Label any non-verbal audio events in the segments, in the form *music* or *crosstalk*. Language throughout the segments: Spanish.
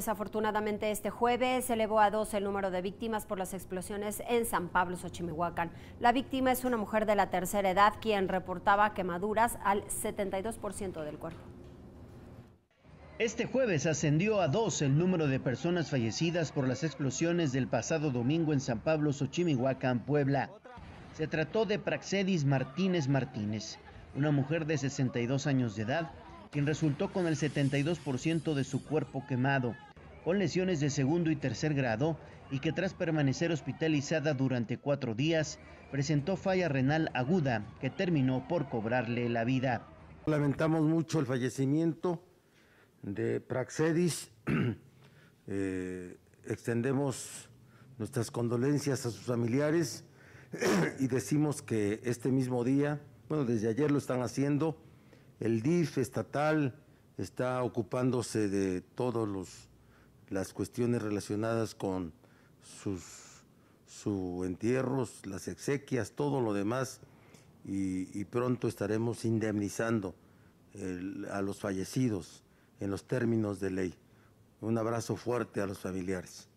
Desafortunadamente, este jueves se elevó a dos el número de víctimas por las explosiones en San Pablo, Xochimihuacán. La víctima es una mujer de la tercera edad quien reportaba quemaduras al 72% del cuerpo. Este jueves ascendió a dos el número de personas fallecidas por las explosiones del pasado domingo en San Pablo, Xochimihuacán, Puebla. Se trató de Praxedis Martínez Martínez, una mujer de 62 años de edad, quien resultó con el 72% de su cuerpo quemado con lesiones de segundo y tercer grado y que tras permanecer hospitalizada durante cuatro días presentó falla renal aguda que terminó por cobrarle la vida. Lamentamos mucho el fallecimiento de Praxedis. *clears throat* Eh, extendemos nuestras condolencias a sus familiares *clears throat* y decimos que este mismo día, bueno, desde ayer lo están haciendo, el DIF estatal está ocupándose de todos los las cuestiones relacionadas con sus, su entierros, las exequias, todo lo demás, y, pronto estaremos indemnizando a los fallecidos en los términos de ley. Un abrazo fuerte a los familiares.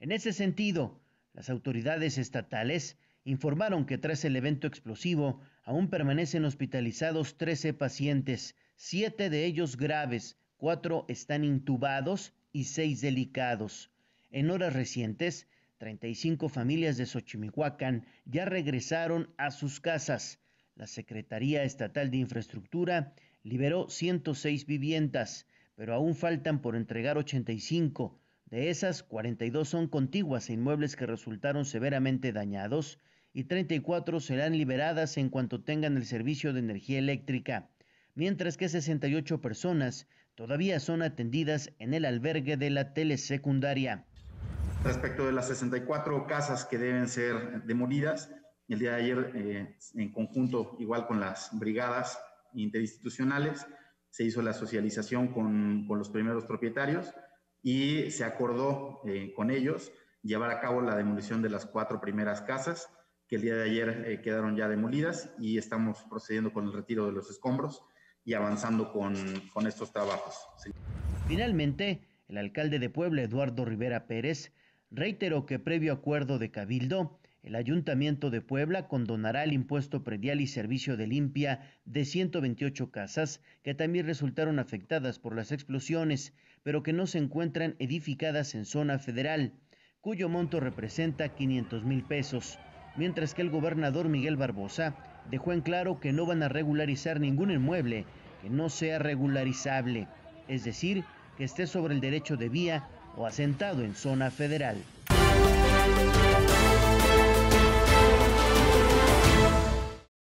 En ese sentido, las autoridades estatales informaron que tras el evento explosivo aún permanecen hospitalizados 13 pacientes, siete de ellos graves, cuatro están intubados y seis delicados. En horas recientes, 35 familias de Xochimihuacán ya regresaron a sus casas. La Secretaría Estatal de Infraestructura liberó 106 viviendas, pero aún faltan por entregar 85. De esas, 42 son contiguas e inmuebles que resultaron severamente dañados y 34 serán liberadas en cuanto tengan el servicio de energía eléctrica, mientras que 68 personas todavía son atendidas en el albergue de la telesecundaria. Respecto de las 64 casas que deben ser demolidas, el día de ayer, eh, en conjunto, igual con las brigadas interinstitucionales, se hizo la socialización con, los primeros propietarios y se acordó eh, con ellos llevar a cabo la demolición de las cuatro primeras casas que el día de ayer eh, quedaron ya demolidas y estamos procediendo con el retiro de los escombros y avanzando con, estos trabajos. Finalmente, el alcalde de Puebla, Eduardo Rivera Pérez, reiteró que previo acuerdo de Cabildo, el Ayuntamiento de Puebla condonará el impuesto predial y servicio de limpia de 128 casas que también resultaron afectadas por las explosiones, pero que no se encuentran edificadas en zona federal, cuyo monto representa 500 mil pesos, mientras que el gobernador Miguel Barbosa dejó en claro que no van a regularizar ningún inmueble que no sea regularizable, es decir, que esté sobre el derecho de vía o asentado en zona federal.